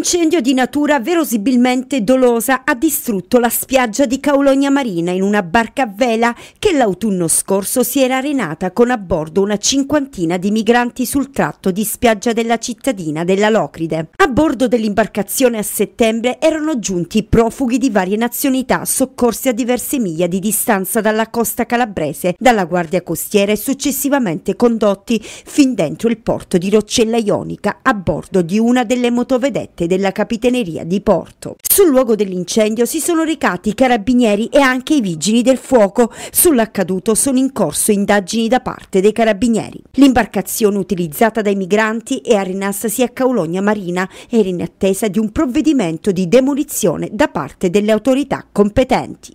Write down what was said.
incendio di natura verosimilmente dolosa ha distrutto la spiaggia di Caologna Marina in una barca a vela che l'autunno scorso si era arenata con a bordo una cinquantina di migranti sul tratto di spiaggia della cittadina della Locride. A bordo dell'imbarcazione a settembre erano giunti profughi di varie nazionalità soccorsi a diverse miglia di distanza dalla costa calabrese, dalla guardia costiera e successivamente condotti fin dentro il porto di Roccella Ionica a bordo di una delle motovedette della Capitaneria di Porto. Sul luogo dell'incendio si sono recati i carabinieri e anche i vigili del fuoco. Sull'accaduto sono in corso indagini da parte dei carabinieri. L'imbarcazione utilizzata dai migranti è arenastasi a Caulogna Marina era in attesa di un provvedimento di demolizione da parte delle autorità competenti.